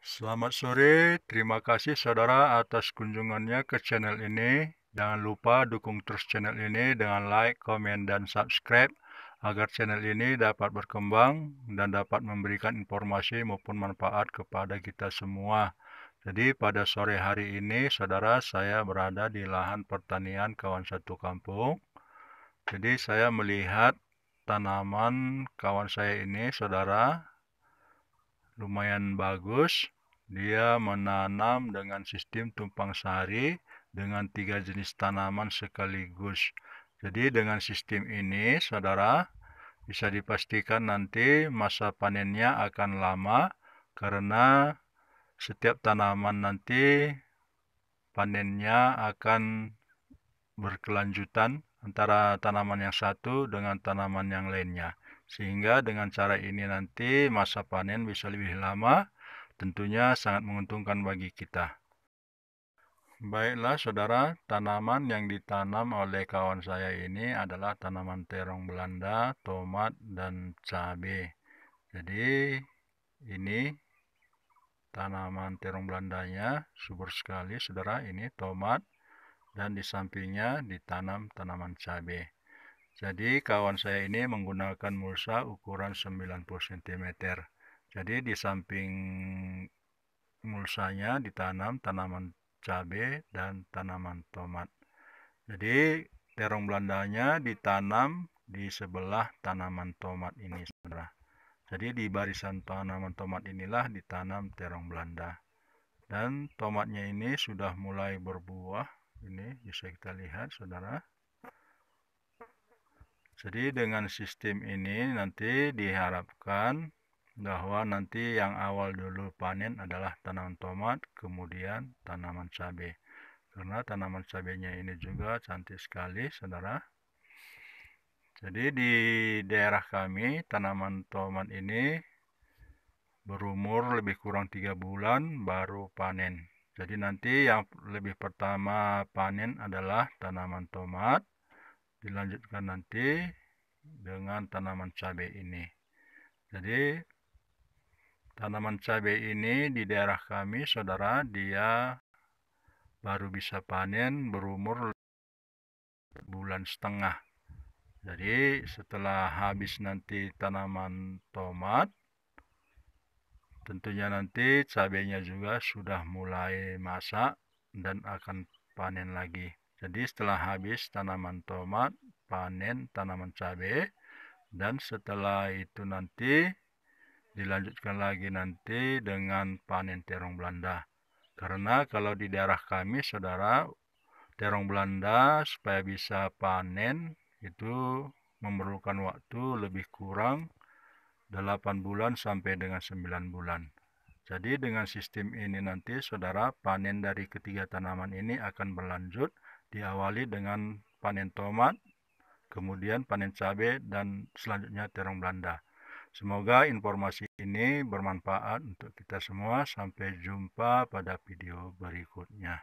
Selamat sore, terima kasih saudara atas kunjungannya ke channel ini. Jangan lupa dukung terus channel ini dengan like, komen, dan subscribe agar channel ini dapat berkembang dan dapat memberikan informasi maupun manfaat kepada kita semua. Jadi pada sore hari ini saudara saya berada di lahan pertanian kawan satu kampung. Jadi saya melihat tanaman kawan saya ini saudara lumayan bagus. Dia menanam dengan sistem tumpang sari dengan tiga jenis tanaman sekaligus. Jadi dengan sistem ini, saudara, bisa dipastikan nanti masa panennya akan lama karena setiap tanaman nanti panennya akan berkelanjutan antara tanaman yang satu dengan tanaman yang lainnya. Sehingga dengan cara ini nanti masa panen bisa lebih lama, tentunya sangat menguntungkan bagi kita. Baiklah saudara, tanaman yang ditanam oleh kawan saya ini adalah tanaman terong Belanda, tomat, dan cabai. Jadi ini tanaman terong Belandanya subur sekali saudara, ini tomat, dan di sampingnya ditanam tanaman cabai. Jadi kawan saya ini menggunakan mulsa ukuran 90 cm. Jadi di samping mulsanya ditanam tanaman cabai dan tanaman tomat. Jadi terong Belandanya ditanam di sebelah tanaman tomat ini saudara. Jadi di barisan tanaman tomat inilah ditanam terong Belanda. Dan tomatnya ini sudah mulai berbuah. Ini bisa kita lihat saudara. Jadi dengan sistem ini nanti diharapkan bahwa nanti yang awal dulu panen adalah tanaman tomat, kemudian tanaman cabai. Karena tanaman cabainya ini juga cantik sekali, saudara. Jadi di daerah kami tanaman tomat ini berumur lebih kurang tiga bulan baru panen. Jadi nanti yang lebih pertama panen adalah tanaman tomat, dilanjutkan nanti dengan tanaman cabai ini jadi tanaman cabai ini di daerah kami saudara dia baru bisa panen berumur bulan setengah jadi setelah habis nanti tanaman tomat tentunya nanti cabainya juga sudah mulai masak dan akan panen lagi jadi setelah habis tanaman tomat, panen tanaman cabai, dan setelah itu nanti dilanjutkan lagi nanti dengan panen terong Belanda. Karena kalau di daerah kami, saudara, terong Belanda supaya bisa panen itu memerlukan waktu lebih kurang 8 bulan sampai dengan 9 bulan. Jadi dengan sistem ini nanti saudara panen dari ketiga tanaman ini akan berlanjut diawali dengan panen tomat, kemudian panen cabai, dan selanjutnya terong Belanda. Semoga informasi ini bermanfaat untuk kita semua. Sampai jumpa pada video berikutnya.